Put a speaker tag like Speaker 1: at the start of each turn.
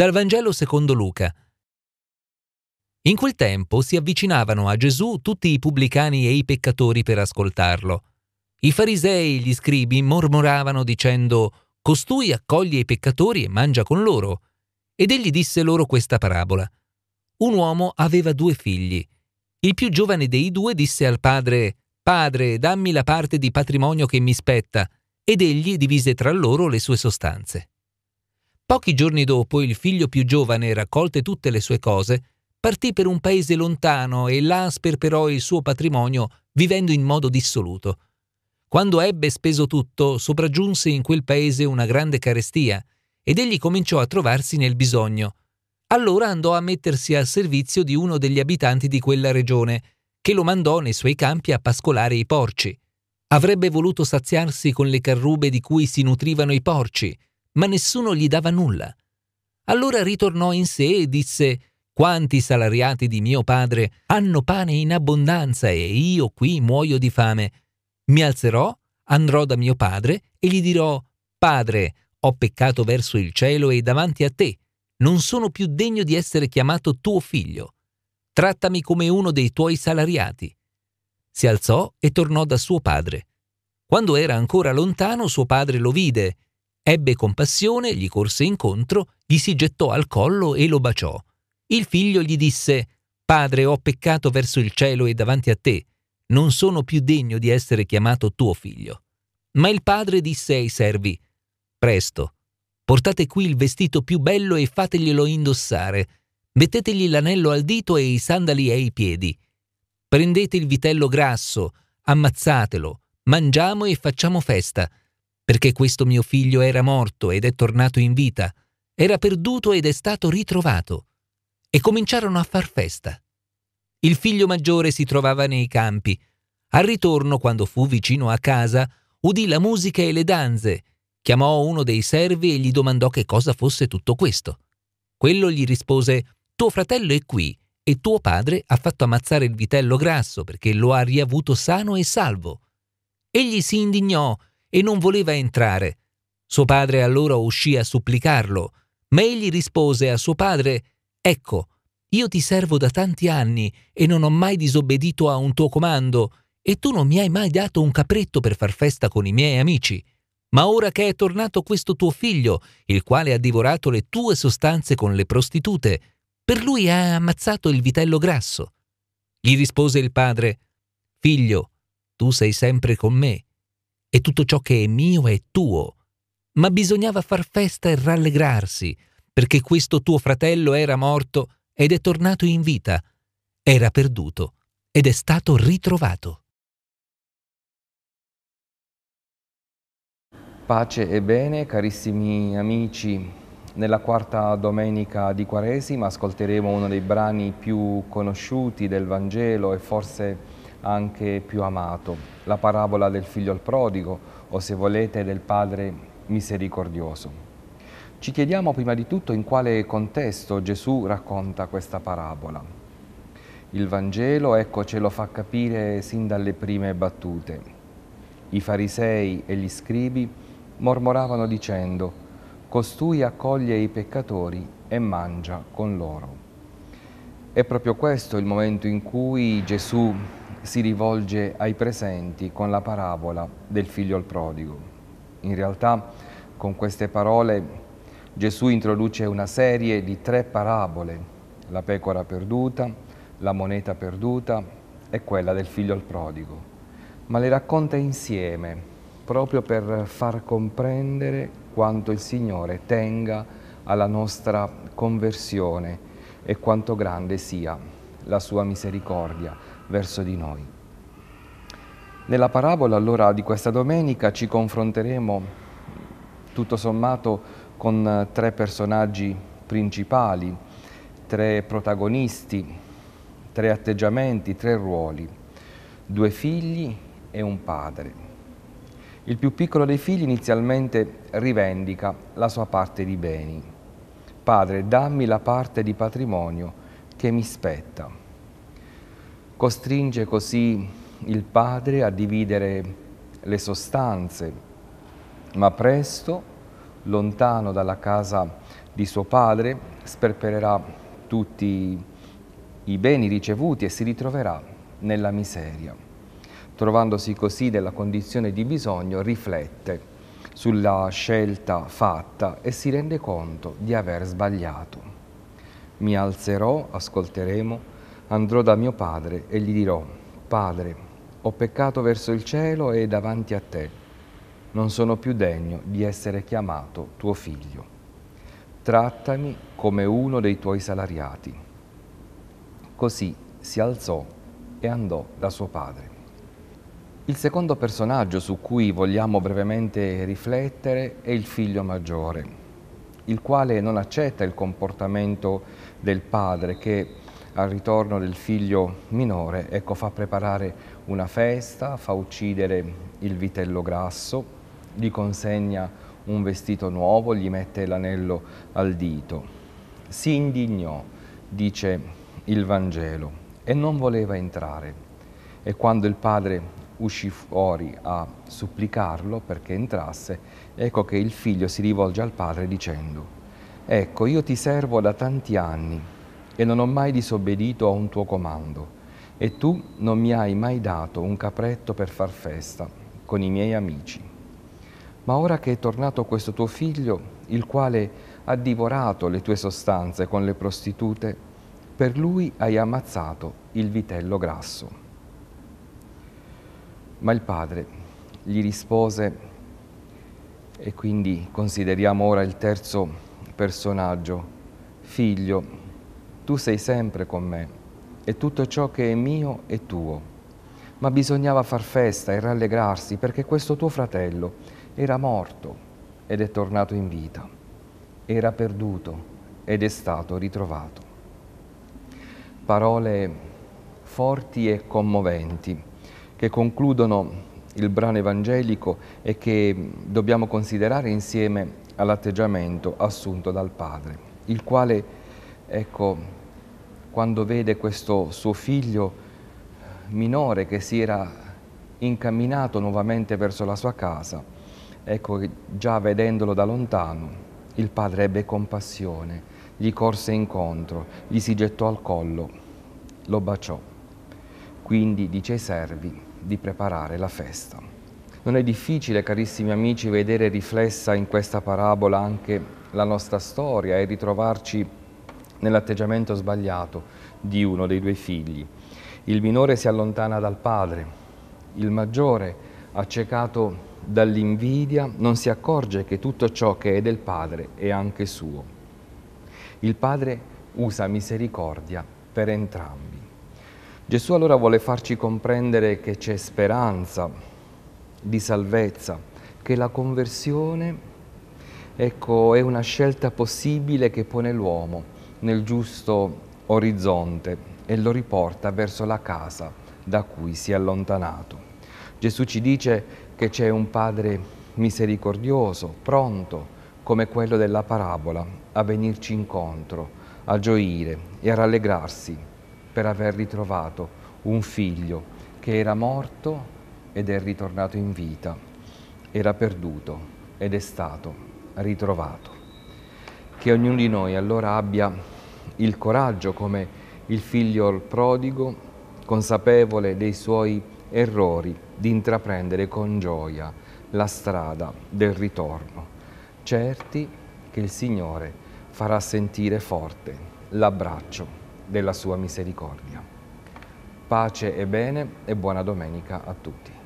Speaker 1: Dal Vangelo secondo Luca. In quel tempo si avvicinavano a Gesù tutti i pubblicani e i peccatori per ascoltarlo. I farisei e gli scribi mormoravano dicendo Costui accoglie i peccatori e mangia con loro. Ed egli disse loro questa parabola. Un uomo aveva due figli. Il più giovane dei due disse al padre Padre, dammi la parte di patrimonio che mi spetta. Ed egli divise tra loro le sue sostanze. Pochi giorni dopo il figlio più giovane, raccolte tutte le sue cose, partì per un paese lontano e là sperperò il suo patrimonio vivendo in modo dissoluto. Quando ebbe speso tutto, sopraggiunse in quel paese una grande carestia ed egli cominciò a trovarsi nel bisogno. Allora andò a mettersi al servizio di uno degli abitanti di quella regione, che lo mandò nei suoi campi a pascolare i porci. Avrebbe voluto saziarsi con le carrube di cui si nutrivano i porci, ma nessuno gli dava nulla. Allora ritornò in sé e disse quanti salariati di mio padre hanno pane in abbondanza e io qui muoio di fame. Mi alzerò, andrò da mio padre e gli dirò, Padre, ho peccato verso il cielo e davanti a te, non sono più degno di essere chiamato tuo figlio. Trattami come uno dei tuoi salariati. Si alzò e tornò da suo padre. Quando era ancora lontano, suo padre lo vide Ebbe compassione, gli corse incontro, gli si gettò al collo e lo baciò. Il figlio gli disse Padre, ho peccato verso il cielo e davanti a te, non sono più degno di essere chiamato tuo figlio. Ma il padre disse ai servi Presto, portate qui il vestito più bello e fateglielo indossare, mettetegli l'anello al dito e i sandali ai piedi. Prendete il vitello grasso, ammazzatelo, mangiamo e facciamo festa perché questo mio figlio era morto ed è tornato in vita, era perduto ed è stato ritrovato. E cominciarono a far festa. Il figlio maggiore si trovava nei campi. Al ritorno, quando fu vicino a casa, udì la musica e le danze. Chiamò uno dei servi e gli domandò che cosa fosse tutto questo. Quello gli rispose Tuo fratello è qui e tuo padre ha fatto ammazzare il vitello grasso perché lo ha riavuto sano e salvo. Egli si indignò e non voleva entrare. Suo padre allora uscì a supplicarlo, ma egli rispose a suo padre Ecco, io ti servo da tanti anni e non ho mai disobbedito a un tuo comando, e tu non mi hai mai dato un capretto per far festa con i miei amici. Ma ora che è tornato questo tuo figlio, il quale ha divorato le tue sostanze con le prostitute, per lui ha ammazzato il vitello grasso. Gli rispose il padre, Figlio, tu sei sempre con me e tutto ciò che è mio è tuo. Ma bisognava far festa e rallegrarsi, perché questo tuo fratello era morto ed è tornato in vita, era perduto ed è stato ritrovato.
Speaker 2: Pace e bene, carissimi amici. Nella quarta domenica di Quaresima ascolteremo uno dei brani più conosciuti del Vangelo e forse anche più amato, la parabola del figlio al prodigo o se volete del padre misericordioso. Ci chiediamo prima di tutto in quale contesto Gesù racconta questa parabola. Il Vangelo, ecco, ce lo fa capire sin dalle prime battute. I farisei e gli scribi mormoravano dicendo, costui accoglie i peccatori e mangia con loro. È proprio questo il momento in cui Gesù si rivolge ai presenti con la parabola del figlio al prodigo. In realtà con queste parole Gesù introduce una serie di tre parabole, la pecora perduta, la moneta perduta e quella del figlio al prodigo, ma le racconta insieme proprio per far comprendere quanto il Signore tenga alla nostra conversione e quanto grande sia la sua misericordia verso di noi. Nella parabola allora di questa domenica ci confronteremo tutto sommato con eh, tre personaggi principali, tre protagonisti, tre atteggiamenti, tre ruoli, due figli e un padre. Il più piccolo dei figli inizialmente rivendica la sua parte di beni. Padre, dammi la parte di patrimonio che mi spetta. Costringe così il padre a dividere le sostanze, ma presto, lontano dalla casa di suo padre, sperpererà tutti i beni ricevuti e si ritroverà nella miseria. Trovandosi così nella condizione di bisogno, riflette sulla scelta fatta e si rende conto di aver sbagliato. Mi alzerò, ascolteremo, andrò da mio padre e gli dirò, Padre, ho peccato verso il cielo e davanti a te. Non sono più degno di essere chiamato tuo figlio. Trattami come uno dei tuoi salariati. Così si alzò e andò da suo padre. Il secondo personaggio su cui vogliamo brevemente riflettere è il figlio maggiore, il quale non accetta il comportamento del padre che al ritorno del figlio minore, ecco, fa preparare una festa, fa uccidere il vitello grasso, gli consegna un vestito nuovo, gli mette l'anello al dito. Si indignò, dice il Vangelo, e non voleva entrare. E quando il padre uscì fuori a supplicarlo perché entrasse, ecco che il figlio si rivolge al padre dicendo, ecco, io ti servo da tanti anni, e non ho mai disobbedito a un tuo comando. E tu non mi hai mai dato un capretto per far festa con i miei amici. Ma ora che è tornato questo tuo figlio, il quale ha divorato le tue sostanze con le prostitute, per lui hai ammazzato il vitello grasso. Ma il padre gli rispose, e quindi consideriamo ora il terzo personaggio, figlio, tu sei sempre con me e tutto ciò che è mio è tuo. Ma bisognava far festa e rallegrarsi perché questo tuo fratello era morto ed è tornato in vita, era perduto ed è stato ritrovato. Parole forti e commoventi che concludono il brano evangelico e che dobbiamo considerare insieme all'atteggiamento assunto dal Padre, il quale ecco, quando vede questo suo figlio minore che si era incamminato nuovamente verso la sua casa, ecco, già vedendolo da lontano, il padre ebbe compassione, gli corse incontro, gli si gettò al collo, lo baciò. Quindi dice ai servi di preparare la festa. Non è difficile, carissimi amici, vedere riflessa in questa parabola anche la nostra storia e ritrovarci nell'atteggiamento sbagliato di uno dei due figli. Il minore si allontana dal padre, il maggiore, accecato dall'invidia, non si accorge che tutto ciò che è del padre è anche suo. Il padre usa misericordia per entrambi. Gesù allora vuole farci comprendere che c'è speranza di salvezza, che la conversione ecco, è una scelta possibile che pone l'uomo nel giusto orizzonte e lo riporta verso la casa da cui si è allontanato. Gesù ci dice che c'è un Padre misericordioso, pronto, come quello della parabola, a venirci incontro, a gioire e a rallegrarsi per aver ritrovato un figlio che era morto ed è ritornato in vita, era perduto ed è stato ritrovato che ognuno di noi allora abbia il coraggio come il figlio prodigo, consapevole dei suoi errori, di intraprendere con gioia la strada del ritorno, certi che il Signore farà sentire forte l'abbraccio della sua misericordia. Pace e bene e buona domenica a tutti.